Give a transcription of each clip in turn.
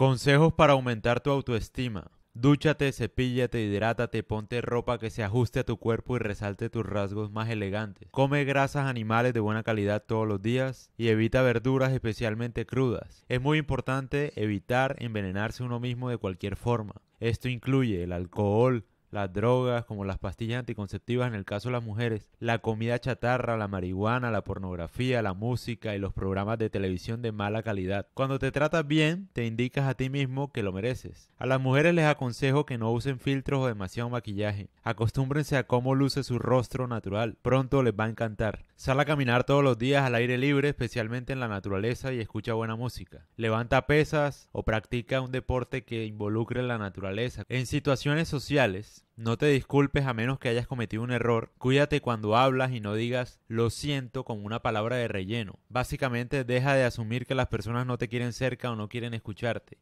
Consejos para aumentar tu autoestima. Dúchate, cepíllate, hidrátate, ponte ropa que se ajuste a tu cuerpo y resalte tus rasgos más elegantes. Come grasas animales de buena calidad todos los días y evita verduras especialmente crudas. Es muy importante evitar envenenarse uno mismo de cualquier forma. Esto incluye el alcohol, las drogas, como las pastillas anticonceptivas en el caso de las mujeres, la comida chatarra, la marihuana, la pornografía, la música y los programas de televisión de mala calidad. Cuando te tratas bien, te indicas a ti mismo que lo mereces. A las mujeres les aconsejo que no usen filtros o demasiado maquillaje. Acostúmbrense a cómo luce su rostro natural. Pronto les va a encantar. Sal a caminar todos los días al aire libre, especialmente en la naturaleza y escucha buena música. Levanta pesas o practica un deporte que involucre la naturaleza. En situaciones sociales, no te disculpes a menos que hayas cometido un error. Cuídate cuando hablas y no digas lo siento como una palabra de relleno. Básicamente deja de asumir que las personas no te quieren cerca o no quieren escucharte.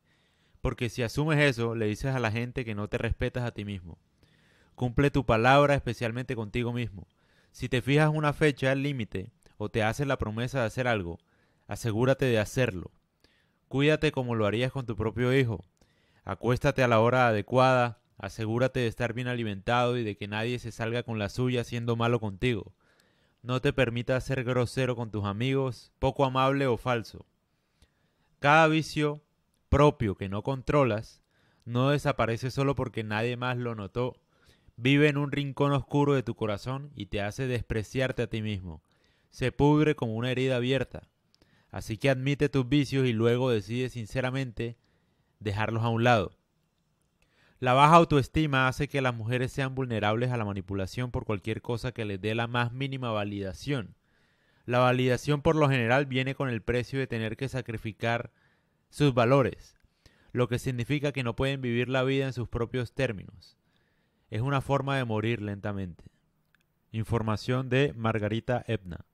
Porque si asumes eso, le dices a la gente que no te respetas a ti mismo. Cumple tu palabra especialmente contigo mismo. Si te fijas una fecha límite o te haces la promesa de hacer algo, asegúrate de hacerlo. Cuídate como lo harías con tu propio hijo. Acuéstate a la hora adecuada, Asegúrate de estar bien alimentado y de que nadie se salga con la suya siendo malo contigo. No te permitas ser grosero con tus amigos, poco amable o falso. Cada vicio propio que no controlas no desaparece solo porque nadie más lo notó. Vive en un rincón oscuro de tu corazón y te hace despreciarte a ti mismo. Se pudre como una herida abierta. Así que admite tus vicios y luego decide sinceramente dejarlos a un lado. La baja autoestima hace que las mujeres sean vulnerables a la manipulación por cualquier cosa que les dé la más mínima validación. La validación por lo general viene con el precio de tener que sacrificar sus valores, lo que significa que no pueden vivir la vida en sus propios términos. Es una forma de morir lentamente. Información de Margarita Ebna.